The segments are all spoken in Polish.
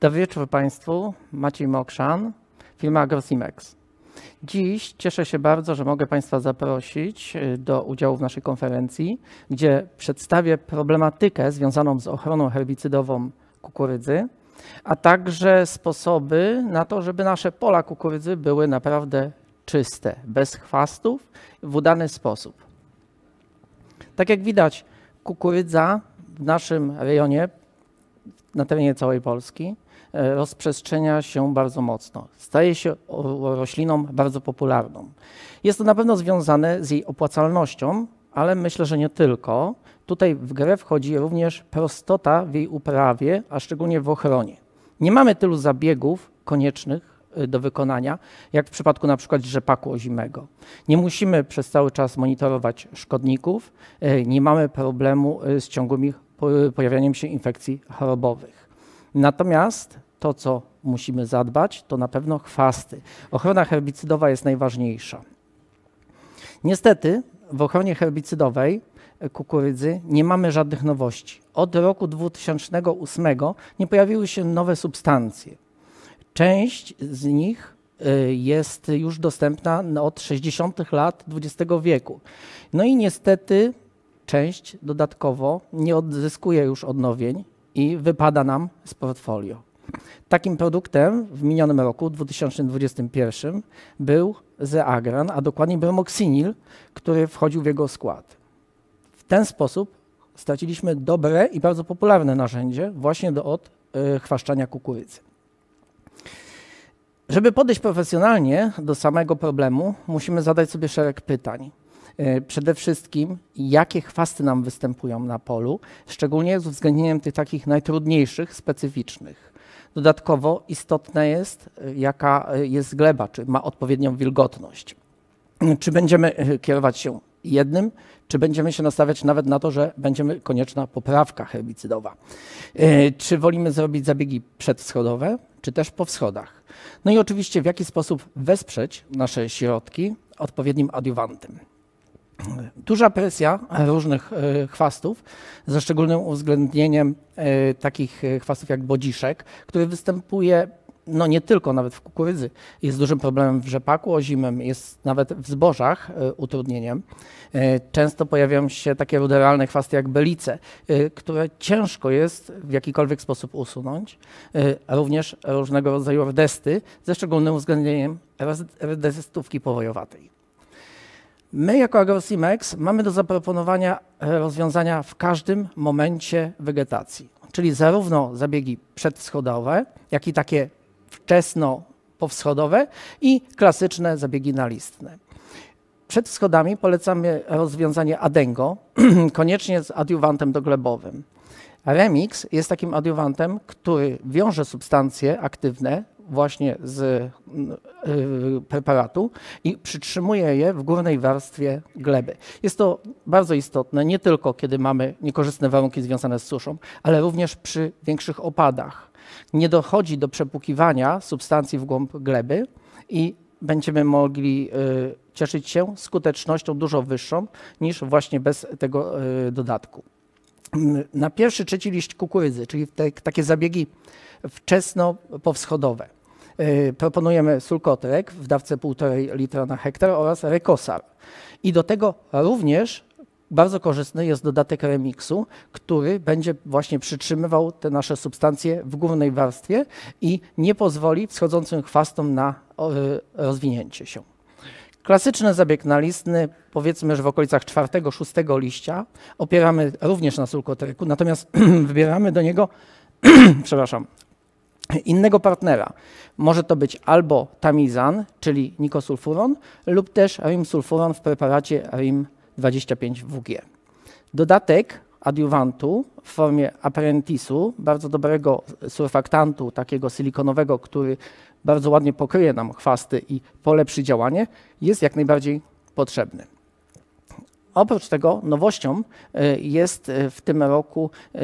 Dobry wieczór Państwu, Maciej Mokszan, firma Agrosimex. Dziś cieszę się bardzo, że mogę Państwa zaprosić y, do udziału w naszej konferencji, gdzie przedstawię problematykę związaną z ochroną herbicydową kukurydzy, a także sposoby na to, żeby nasze pola kukurydzy były naprawdę czyste, bez chwastów, w udany sposób. Tak jak widać, kukurydza w naszym rejonie, na terenie całej Polski, E, rozprzestrzenia się bardzo mocno. Staje się rośliną bardzo popularną. Jest to na pewno związane z jej opłacalnością, ale myślę, że nie tylko. Tutaj w grę wchodzi również prostota w jej uprawie, a szczególnie w ochronie. Nie mamy tylu zabiegów koniecznych e, do wykonania, jak w przypadku na przykład rzepaku ozimego. Nie musimy przez cały czas monitorować szkodników, e, nie mamy problemu z ciągłym pojawianiem się infekcji chorobowych. Natomiast to, co musimy zadbać, to na pewno chwasty. Ochrona herbicydowa jest najważniejsza. Niestety w ochronie herbicydowej e, kukurydzy nie mamy żadnych nowości. Od roku 2008 nie pojawiły się nowe substancje. Część z nich e, jest już dostępna od 60. lat XX wieku. No i niestety część dodatkowo nie odzyskuje już odnowień, i wypada nam z portfolio. Takim produktem w minionym roku, 2021, był Zeagran, a dokładnie Bromoxynil, który wchodził w jego skład. W ten sposób straciliśmy dobre i bardzo popularne narzędzie właśnie do odchwaszczania y, kukurydzy. Żeby podejść profesjonalnie do samego problemu, musimy zadać sobie szereg pytań. E, przede wszystkim, jakie chwasty nam występują na polu, szczególnie z uwzględnieniem tych takich najtrudniejszych, specyficznych. Dodatkowo istotne jest, e, jaka e, jest gleba, czy ma odpowiednią wilgotność. Czy będziemy kierować się jednym, czy będziemy się nastawiać nawet na to, że będziemy konieczna poprawka herbicydowa. Czy wolimy zrobić zabiegi przedwschodowe, czy też po wschodach. No i oczywiście w jaki sposób wesprzeć nasze środki odpowiednim adiuwantem duża presja różnych e, chwastów, ze szczególnym uwzględnieniem e, takich e, chwastów jak bodziszek, który występuje no nie tylko nawet w kukurydzy, jest dużym problemem w rzepaku ozimym, jest nawet w zbożach utrudnieniem. Często pojawiają się takie ruderalne chwasty jak belice, które ciężko jest w jakikolwiek sposób usunąć. Również różnego rodzaju rdesty, ze szczególnym uwzględnieniem rdestówki powojowatej. My jako AgroSimex mamy do zaproponowania e, rozwiązania w każdym momencie wegetacji, czyli zarówno zabiegi przedwschodowe, jak i takie wczesno powschodowe i klasyczne zabiegi nalistne. Przed wschodami polecamy rozwiązanie adengo, koniecznie z adiuwantem doglebowym. Remix jest takim adiuwantem, który wiąże substancje aktywne właśnie z y, preparatu i przytrzymuje je w górnej warstwie gleby. Jest to bardzo istotne nie tylko kiedy mamy niekorzystne warunki związane z suszą, ale również przy większych opadach. Nie dochodzi do przepłukiwania substancji w głąb gleby i będziemy mogli y, cieszyć się skutecznością dużo wyższą niż właśnie bez tego y, dodatku. Na pierwszy, trzeci liść kukurydzy, czyli te, takie zabiegi wczesno powschodowe. Y, proponujemy sulkotrek w dawce 1,5 litra na hektar oraz rekosar. I do tego również bardzo korzystny jest dodatek remiksu, który będzie właśnie przytrzymywał te nasze substancje w górnej warstwie i nie pozwoli wschodzącym chwastom na y, rozwinięcie się. Klasyczny zabieg nalistny, powiedzmy, że w okolicach czwartego, szóstego liścia, opieramy również na sulkotreku, natomiast wybieramy do niego, przepraszam, innego partnera. Może to być albo tamizan, czyli nikosulfuron, lub też rimsulfuron w preparacie RIM25WG. Dodatek adiuwantu w formie aprentisu, bardzo dobrego surfaktantu, takiego silikonowego, który bardzo ładnie pokryje nam chwasty i polepszy działanie, jest jak najbardziej potrzebny. Oprócz tego nowością e, jest e, w tym roku e,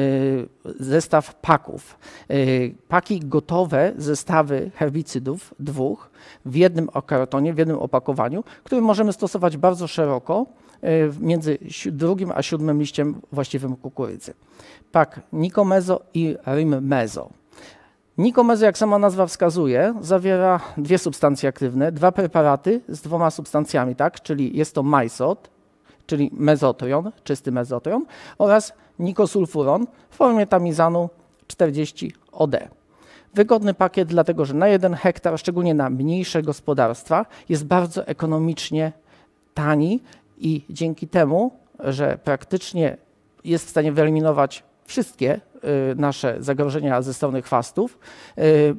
zestaw paków. Paki gotowe, zestawy herbicydów dwóch w jednym kartonie, w jednym opakowaniu, który możemy stosować bardzo szeroko między drugim a siódmym liściem właściwym kukurydzy. Pak Nikomezo i Rimmezo. Nikomezo, jak sama nazwa wskazuje, zawiera dwie substancje aktywne, dwa preparaty z dwoma substancjami, tak? czyli jest to majsot, czyli mezotrion, czysty mezotrion oraz nikosulfuron w formie tamizanu 40OD. Wygodny pakiet, dlatego że na jeden hektar, szczególnie na mniejsze gospodarstwa, jest bardzo ekonomicznie tani i dzięki temu, że praktycznie jest w stanie wyeliminować wszystkie y, nasze zagrożenia ze strony chwastów, y,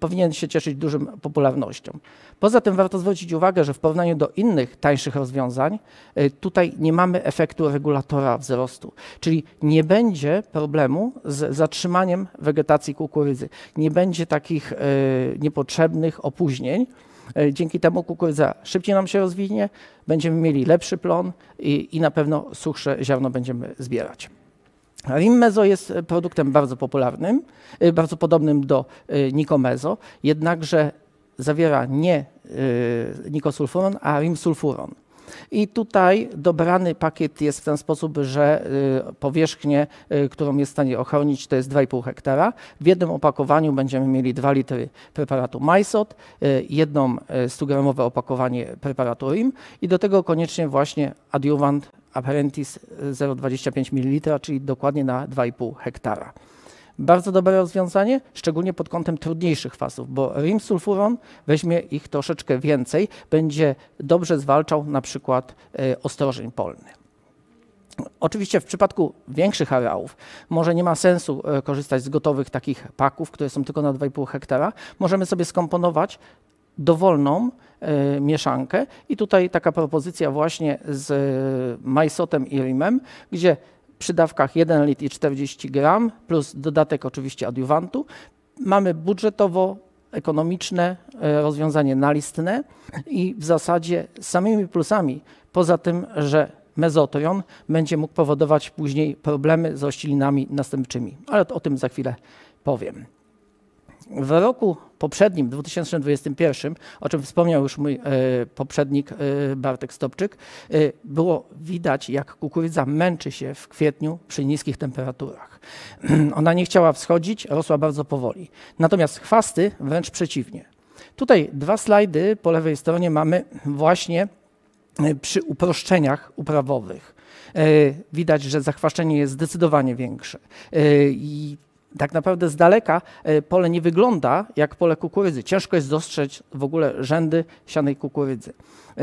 powinien się cieszyć dużym popularnością. Poza tym warto zwrócić uwagę, że w porównaniu do innych tańszych rozwiązań y, tutaj nie mamy efektu regulatora wzrostu, czyli nie będzie problemu z zatrzymaniem wegetacji kukurydzy, nie będzie takich y, niepotrzebnych opóźnień. Y, dzięki temu kukurydza szybciej nam się rozwinie, będziemy mieli lepszy plon i, i na pewno suchsze ziarno będziemy zbierać. Rimmezo jest e, produktem bardzo popularnym, e, bardzo podobnym do e, nikomezo, jednakże zawiera nie nikosulfuron, a rimsulfuron. I tutaj dobrany pakiet jest w ten sposób, że powierzchnię, którą jest w stanie ochronić, to jest 2,5 hektara. W jednym opakowaniu będziemy mieli 2 litry preparatu Mysot, jedno 100-gramowe opakowanie preparatu RIM i do tego koniecznie właśnie adiuwant Apparentis 0,25 ml, czyli dokładnie na 2,5 hektara. Bardzo dobre rozwiązanie, szczególnie pod kątem trudniejszych fasów, bo sulfuron weźmie ich troszeczkę więcej, będzie dobrze zwalczał na przykład e, ostrożeń polnych. Oczywiście w przypadku większych areałów może nie ma sensu e, korzystać z gotowych takich paków, które są tylko na 2,5 hektara. Możemy sobie skomponować dowolną E, mieszankę. I tutaj taka propozycja właśnie z e, majsotem i rimem, gdzie przy dawkach 1 litr i 40 gram, plus dodatek oczywiście adiuwantu, mamy budżetowo ekonomiczne e, rozwiązanie nalistne i w zasadzie samymi plusami, poza tym, że mezotrion będzie mógł powodować później problemy z roślinami następczymi, ale o tym za chwilę powiem. W roku poprzednim, 2021, o czym wspomniał już mój e, poprzednik e, Bartek Stopczyk, e, było widać, jak kukurydza męczy się w kwietniu przy niskich temperaturach. Ona nie chciała wschodzić, rosła bardzo powoli. Natomiast chwasty wręcz przeciwnie. Tutaj dwa slajdy po lewej stronie mamy właśnie przy uproszczeniach uprawowych. Widać, że zachwaszczenie jest zdecydowanie większe. I tak naprawdę z daleka e, pole nie wygląda jak pole kukurydzy. Ciężko jest dostrzec w ogóle rzędy sianej kukurydzy. E,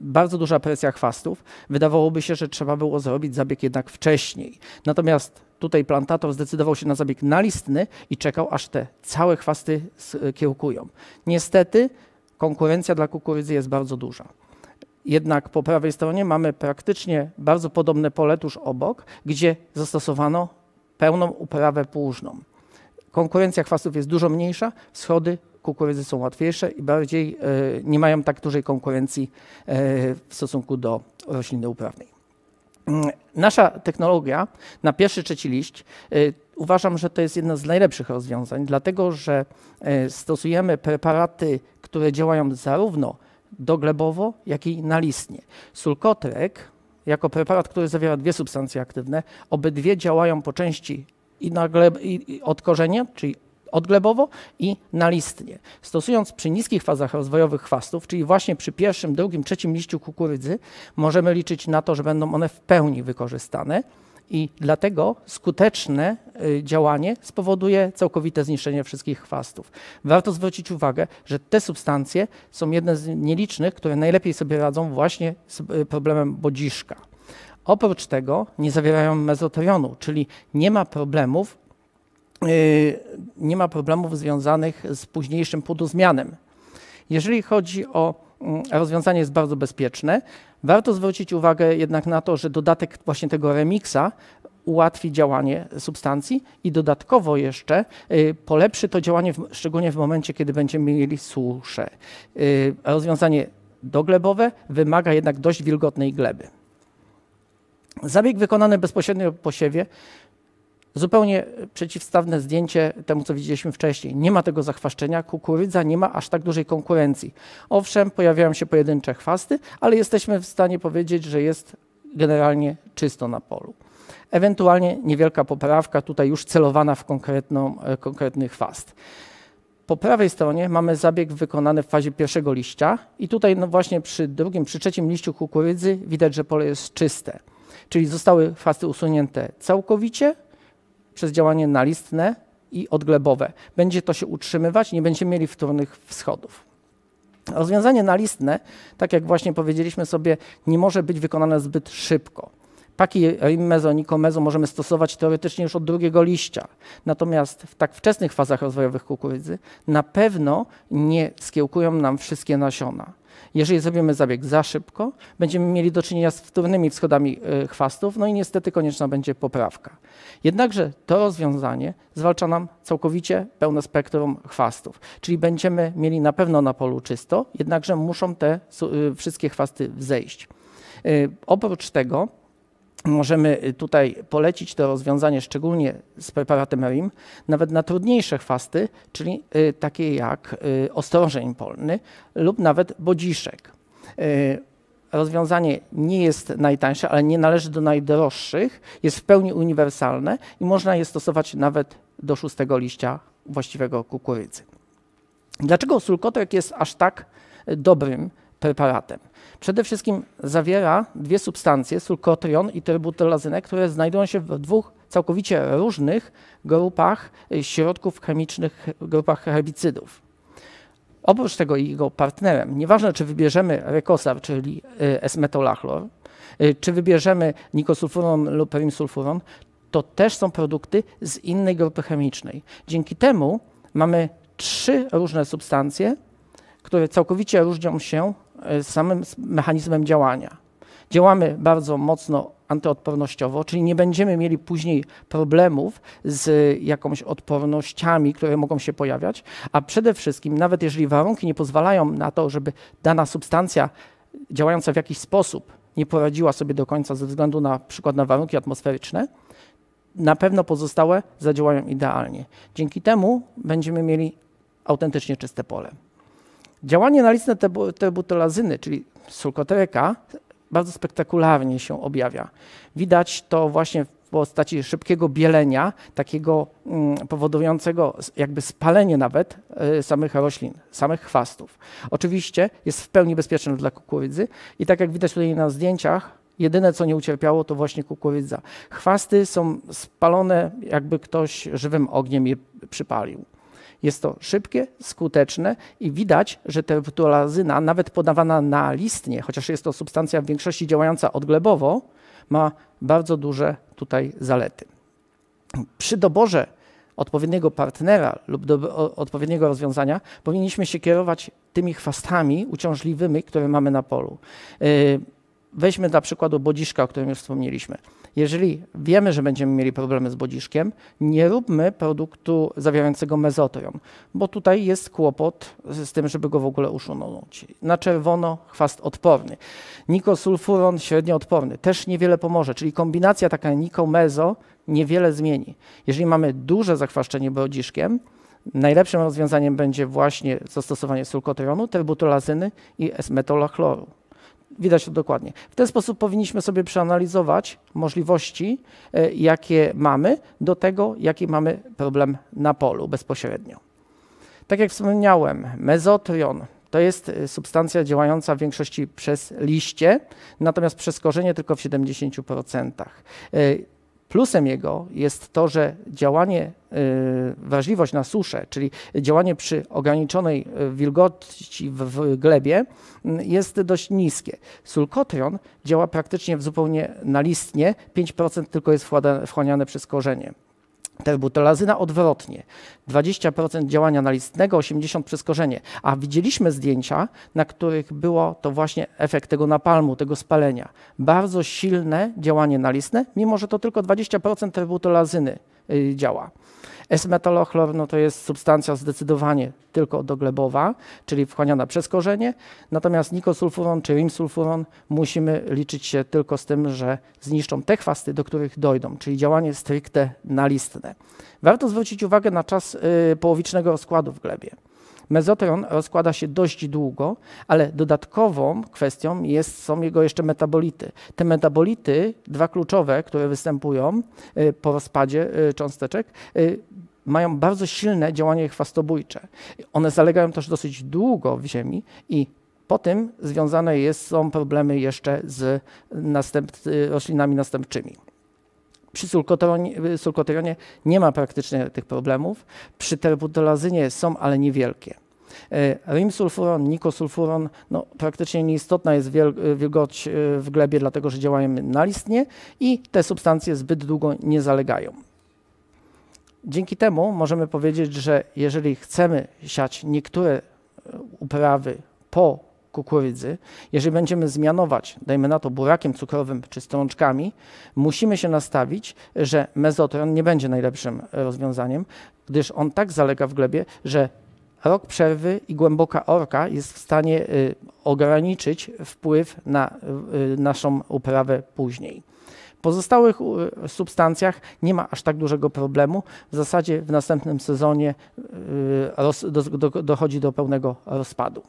bardzo duża presja chwastów. Wydawałoby się, że trzeba było zrobić zabieg jednak wcześniej. Natomiast tutaj plantator zdecydował się na zabieg nalistny i czekał, aż te całe chwasty skiełkują. E, Niestety konkurencja dla kukurydzy jest bardzo duża. Jednak po prawej stronie mamy praktycznie bardzo podobne pole tuż obok, gdzie zastosowano pełną uprawę płużną. Konkurencja chwastów jest dużo mniejsza, schody kukurydzy są łatwiejsze i bardziej e, nie mają tak dużej konkurencji e, w stosunku do rośliny uprawnej. Mm, nasza technologia na pierwszy trzeci liść e, uważam, że to jest jedno z najlepszych rozwiązań, dlatego że stosujemy preparaty, które działają zarówno doglebowo, jak i na listnie. Sulkotrek jako preparat, który zawiera dwie substancje aktywne. Obydwie działają po części i, na gleb, i korzenia, czyli odglebowo i nalistnie. Stosując przy niskich fazach rozwojowych chwastów, czyli właśnie przy pierwszym, drugim, trzecim liściu kukurydzy, możemy liczyć na to, że będą one w pełni wykorzystane. I dlatego skuteczne y, działanie spowoduje całkowite zniszczenie wszystkich chwastów. Warto zwrócić uwagę, że te substancje są jedne z nielicznych, które najlepiej sobie radzą właśnie z y, problemem bodziszka. Oprócz tego nie zawierają mezoterionu, czyli nie ma problemów, y, nie ma problemów związanych z późniejszym pudozmianem. Jeżeli chodzi o mm, rozwiązanie jest bardzo bezpieczne, Warto zwrócić uwagę jednak na to, że dodatek właśnie tego remiksa ułatwi działanie substancji i dodatkowo jeszcze y, polepszy to działanie, szczególnie w momencie, kiedy będziemy mieli suszę. Y, rozwiązanie doglebowe wymaga jednak dość wilgotnej gleby. Zabieg wykonany bezpośrednio po siewie Zupełnie przeciwstawne zdjęcie temu, co widzieliśmy wcześniej. Nie ma tego zachwaszczenia, kukurydza nie ma aż tak dużej konkurencji. Owszem, pojawiają się pojedyncze chwasty, ale jesteśmy w stanie powiedzieć, że jest generalnie czysto na polu. Ewentualnie niewielka poprawka, tutaj już celowana w e, konkretny chwast. Po prawej stronie mamy zabieg wykonany w fazie pierwszego liścia i tutaj no właśnie przy drugim, przy trzecim liściu kukurydzy widać, że pole jest czyste. Czyli zostały chwasty usunięte całkowicie, przez działanie nalistne i odglebowe. Będzie to się utrzymywać, nie będziemy mieli wtórnych wschodów. Rozwiązanie nalistne, tak jak właśnie powiedzieliśmy sobie, nie może być wykonane zbyt szybko. Paki mezo, nikomezo możemy stosować teoretycznie już od drugiego liścia. Natomiast w tak wczesnych fazach rozwojowych kukurydzy na pewno nie skiełkują nam wszystkie nasiona. Jeżeli zrobimy zabieg za szybko, będziemy mieli do czynienia z wtórnymi wschodami e, chwastów, no i niestety konieczna będzie poprawka. Jednakże to rozwiązanie zwalcza nam całkowicie pełne spektrum chwastów, czyli będziemy mieli na pewno na polu czysto, jednakże muszą te e, wszystkie chwasty wzejść. E, oprócz tego możemy y, tutaj polecić to rozwiązanie szczególnie z preparatem RIM, nawet na trudniejsze chwasty, czyli y, takie jak y, ostrożeń polny lub nawet bodziszek. Rozwiązanie nie jest najtańsze, ale nie należy do najdroższych, jest w pełni uniwersalne i można je stosować nawet do szóstego liścia właściwego kukurydzy. Dlaczego sulkotek jest aż tak dobrym preparatem? Przede wszystkim zawiera dwie substancje, sulkotrion i terbutelazynek, które znajdują się w dwóch całkowicie różnych grupach y, środków chemicznych, grupach herbicydów. Oprócz tego jego partnerem, nieważne czy wybierzemy rekosar, czyli y, esmetolachlor, y, czy wybierzemy nikosulfuron lub rimsulfuron, to też są produkty z innej grupy chemicznej. Dzięki temu mamy trzy różne substancje, które całkowicie różnią się z e, samym mechanizmem działania. Działamy bardzo mocno antyodpornościowo, czyli nie będziemy mieli później problemów z jakąś odpornościami, które mogą się pojawiać, a przede wszystkim, nawet jeżeli warunki nie pozwalają na to, żeby dana substancja działająca w jakiś sposób nie poradziła sobie do końca ze względu na przykład na warunki atmosferyczne, na pewno pozostałe zadziałają idealnie. Dzięki temu będziemy mieli autentycznie czyste pole. Działanie te tebutolazyny, czyli sulkoteka, bardzo spektakularnie się objawia. Widać to właśnie w postaci szybkiego bielenia, takiego mm, powodującego jakby spalenie nawet y, samych roślin, samych chwastów. Oczywiście jest w pełni bezpieczne dla kukurydzy i tak jak widać tutaj na zdjęciach, jedyne co nie ucierpiało to właśnie kukurydza. Chwasty są spalone jakby ktoś żywym ogniem je przypalił. Jest to szybkie, skuteczne i widać, że teptolazyna, nawet podawana na listnie, chociaż jest to substancja w większości działająca odglebowo, ma bardzo duże tutaj zalety. Przy doborze odpowiedniego partnera lub do, odpowiedniego rozwiązania, powinniśmy się kierować tymi chwastami uciążliwymi, które mamy na polu. Y, weźmy dla przykładu bodziszka, o którym już wspomnieliśmy. Jeżeli wiemy, że będziemy mieli problemy z bodziszkiem, nie róbmy produktu zawierającego mezotrion, bo tutaj jest kłopot z tym, żeby go w ogóle usunąć. Na czerwono chwast odporny. Nikosulfuron średnio odporny, też niewiele pomoże, czyli kombinacja taka nikomezo niewiele zmieni. Jeżeli mamy duże zakwaszczenie bodziszkiem, najlepszym rozwiązaniem będzie właśnie zastosowanie sulkotrionu, terbutolazyny i esmetolachloru. Widać to dokładnie. W ten sposób powinniśmy sobie przeanalizować możliwości, e, jakie mamy, do tego, jaki mamy problem na polu bezpośrednio. Tak jak wspomniałem, mezotrion to jest e, substancja działająca w większości przez liście, natomiast przez korzenie tylko w 70%. Plusem jego jest to, że działanie, y, wrażliwość na suszę, czyli działanie przy ograniczonej y, wilgoci w glebie, y, jest dość niskie. Sulkotron działa praktycznie w zupełnie nalistnie, 5% tylko jest wchłaniane przez korzenie. Terbutelazyna odwrotnie. 20% działania nalistnego, 80% przez korzenie. A widzieliśmy zdjęcia, na których było to właśnie efekt tego napalmu, tego spalenia. Bardzo silne działanie nalistne, mimo że to tylko 20% terbutelazyny. Y, działa. Esmetalochlor no to jest substancja zdecydowanie tylko doglebowa, czyli wchłaniana przez korzenie, natomiast nikosulfuron czy rimsulfuron musimy liczyć się tylko z tym, że zniszczą te chwasty, do których dojdą, czyli działanie stricte nalistne. Warto zwrócić uwagę na czas y, połowicznego rozkładu w glebie. Mezotron rozkłada się dość długo, ale dodatkową kwestią jest, są jego jeszcze metabolity. Te metabolity, dwa kluczowe, które występują y, po rozpadzie y, cząsteczek, y, mają bardzo silne działanie chwastobójcze. One zalegają też dosyć długo w ziemi i po tym związane jest, są problemy jeszcze z następ, roślinami następczymi. Przy sulkoterionie nie ma praktycznie tych problemów. Przy terbutolazynie są, ale niewielkie. E, rimsulfuron, nikosulfuron, no, praktycznie nieistotna jest e, wilgoć e, w glebie, dlatego że działają nalistnie i te substancje zbyt długo nie zalegają. Dzięki temu możemy powiedzieć, że jeżeli chcemy siać niektóre uprawy po kukurydzy, jeżeli będziemy zmianować, dajmy na to, burakiem cukrowym czy strączkami, musimy się nastawić, że mezotron nie będzie najlepszym e, rozwiązaniem, gdyż on tak zalega w glebie, że rok przerwy i głęboka orka jest w stanie y, ograniczyć wpływ na y, naszą uprawę później. W pozostałych substancjach nie ma aż tak dużego problemu. W zasadzie w następnym sezonie roz, do, do, dochodzi do pełnego rozpadu.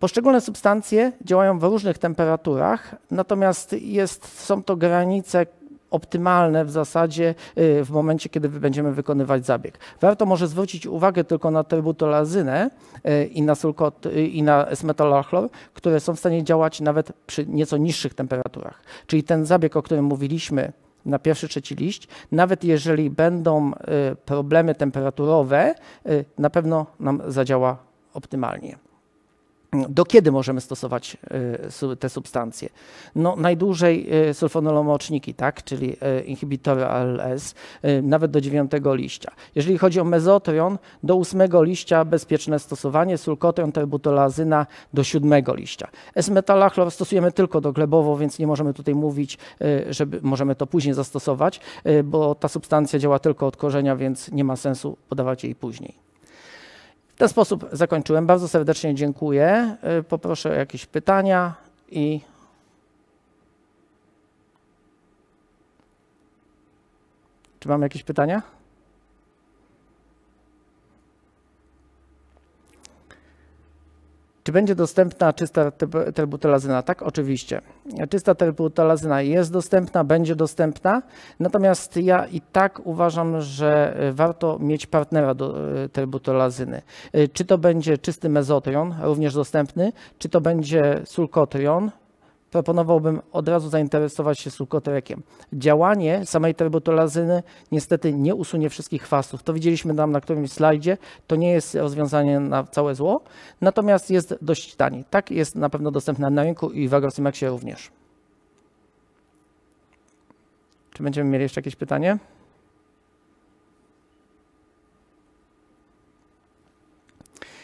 Poszczególne substancje działają w różnych temperaturach, natomiast jest, są to granice optymalne w zasadzie y, w momencie, kiedy będziemy wykonywać zabieg. Warto może zwrócić uwagę tylko na terbutolazynę y, i na, sulkot, y, i na esmetolachlor, które są w stanie działać nawet przy nieco niższych temperaturach. Czyli ten zabieg, o którym mówiliśmy na pierwszy, trzeci liść, nawet jeżeli będą problemy temperaturowe, na pewno nam zadziała optymalnie. Do kiedy możemy stosować y, te substancje? No, najdłużej y, sulfonolomoczniki, tak, czyli y, inhibitory ALS, nawet do 9 liścia. Jeżeli chodzi o mezotrion, do 8 liścia bezpieczne stosowanie, sulkotrion, terbutolazyna do 7 liścia. Esmetalachlor stosujemy tylko do glebowo, więc nie możemy tutaj mówić, że możemy to później zastosować, bo ta substancja działa tylko od korzenia, więc nie ma sensu podawać jej później. W ten sposób zakończyłem. Bardzo serdecznie dziękuję. Y, poproszę o jakieś pytania i czy mamy jakieś pytania? Czy będzie dostępna czysta terbutalazyna? Tak, oczywiście. Czysta terbutalazyna jest dostępna, będzie dostępna, natomiast ja i tak uważam, że e, warto mieć partnera do e, terbutalazyny. E, czy to będzie czysty mezotrion, również dostępny, czy to będzie sulkotrion, proponowałbym od razu zainteresować się sulkotrekiem. Działanie samej turbotulazyny niestety nie usunie wszystkich chwastów. To widzieliśmy tam na którymś slajdzie. To nie jest rozwiązanie na całe zło, natomiast jest dość tani. Tak jest na pewno dostępne na rynku i w Agrosymexie również. Czy będziemy mieli jeszcze jakieś pytanie?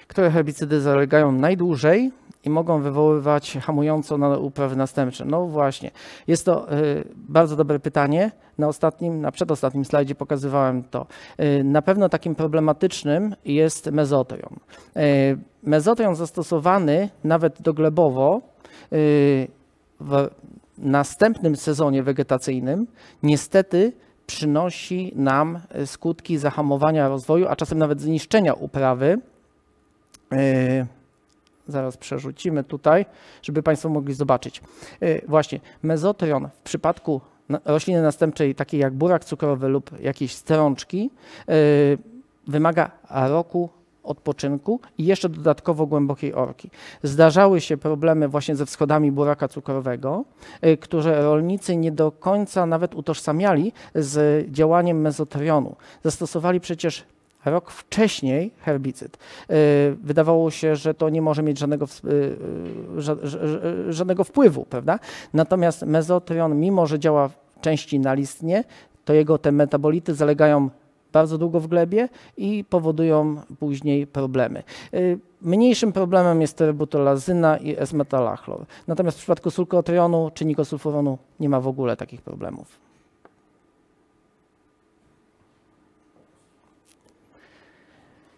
Które herbicydy zalegają najdłużej? i mogą wywoływać hamująco na uprawy następcze? No właśnie, jest to y, bardzo dobre pytanie. Na ostatnim, na przedostatnim slajdzie pokazywałem to. Y, na pewno takim problematycznym jest mezotrion. Y, mezotrion zastosowany nawet doglebowo w następnym sezonie wegetacyjnym niestety przynosi nam skutki zahamowania rozwoju, a czasem nawet zniszczenia uprawy zaraz przerzucimy tutaj, żeby Państwo mogli zobaczyć. Y, właśnie, mezotrion w przypadku rośliny następczej, takiej jak burak cukrowy lub jakieś strączki, y, wymaga roku odpoczynku i jeszcze dodatkowo głębokiej orki. Zdarzały się problemy właśnie ze wschodami buraka cukrowego, y, które rolnicy nie do końca nawet utożsamiali z działaniem mezotrionu. Zastosowali przecież Rok wcześniej herbicyd. Y, wydawało się, że to nie może mieć żadnego, y, y, żadnego wpływu, prawda? Natomiast mezotrion, mimo że działa w części nalistnie, to jego te metabolity zalegają bardzo długo w glebie i powodują później problemy. Mniejszym problemem jest terbutolazyna i esmetalachlor. Natomiast w przypadku sulkotrionu czy nikosulfuronu nie ma w ogóle takich problemów.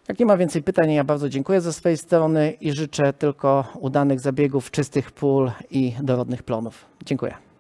Jak nie ma więcej pytań, ja bardzo dziękuję ze swojej strony i życzę tylko udanych zabiegów, czystych pól i dorodnych plonów. Dziękuję.